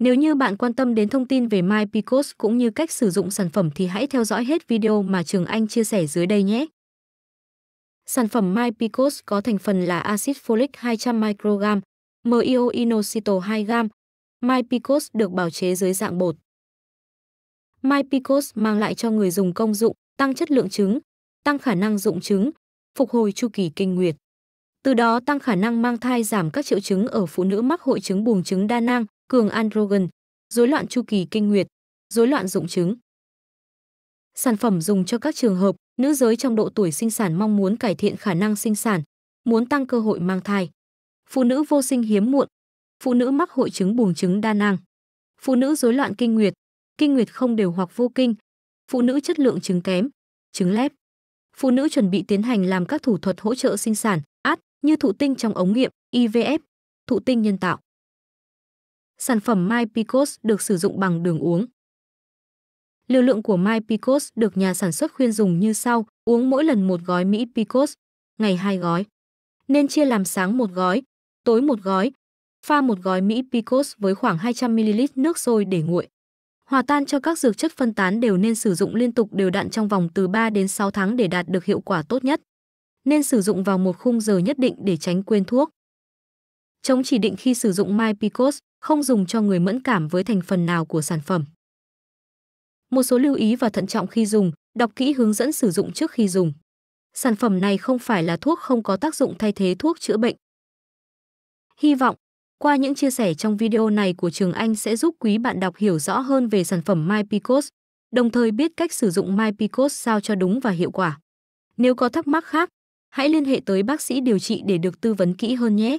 Nếu như bạn quan tâm đến thông tin về MyPicos cũng như cách sử dụng sản phẩm thì hãy theo dõi hết video mà Trường Anh chia sẻ dưới đây nhé. Sản phẩm MyPicos có thành phần là axit folic 200 microgram, MIO inositol 2 gram. MyPicos được bào chế dưới dạng bột. MyPicos mang lại cho người dùng công dụng tăng chất lượng trứng, tăng khả năng dụng trứng, phục hồi chu kỳ kinh nguyệt. Từ đó tăng khả năng mang thai giảm các triệu chứng ở phụ nữ mắc hội chứng buồng trứng đa nang, cường androgen, rối loạn chu kỳ kinh nguyệt, rối loạn dụng chứng. Sản phẩm dùng cho các trường hợp nữ giới trong độ tuổi sinh sản mong muốn cải thiện khả năng sinh sản, muốn tăng cơ hội mang thai. Phụ nữ vô sinh hiếm muộn, phụ nữ mắc hội chứng buồng trứng đa nang, phụ nữ rối loạn kinh nguyệt, kinh nguyệt không đều hoặc vô kinh, phụ nữ chất lượng trứng kém, trứng lép. Phụ nữ chuẩn bị tiến hành làm các thủ thuật hỗ trợ sinh sản, át như thụ tinh trong ống nghiệm, IVF, thụ tinh nhân tạo sản phẩm Mypicos được sử dụng bằng đường uống. Liều lượng của Mypicos được nhà sản xuất khuyên dùng như sau, uống mỗi lần một gói Mỹ Picos, ngày hai gói. Nên chia làm sáng một gói, tối một gói, pha một gói Mỹ Picos với khoảng 200ml nước sôi để nguội. Hòa tan cho các dược chất phân tán đều nên sử dụng liên tục đều đặn trong vòng từ 3 đến 6 tháng để đạt được hiệu quả tốt nhất. Nên sử dụng vào một khung giờ nhất định để tránh quên thuốc chống chỉ định khi sử dụng MyPicos, không dùng cho người mẫn cảm với thành phần nào của sản phẩm. Một số lưu ý và thận trọng khi dùng, đọc kỹ hướng dẫn sử dụng trước khi dùng. Sản phẩm này không phải là thuốc không có tác dụng thay thế thuốc chữa bệnh. Hy vọng, qua những chia sẻ trong video này của Trường Anh sẽ giúp quý bạn đọc hiểu rõ hơn về sản phẩm MyPicos, đồng thời biết cách sử dụng MyPicos sao cho đúng và hiệu quả. Nếu có thắc mắc khác, hãy liên hệ tới bác sĩ điều trị để được tư vấn kỹ hơn nhé.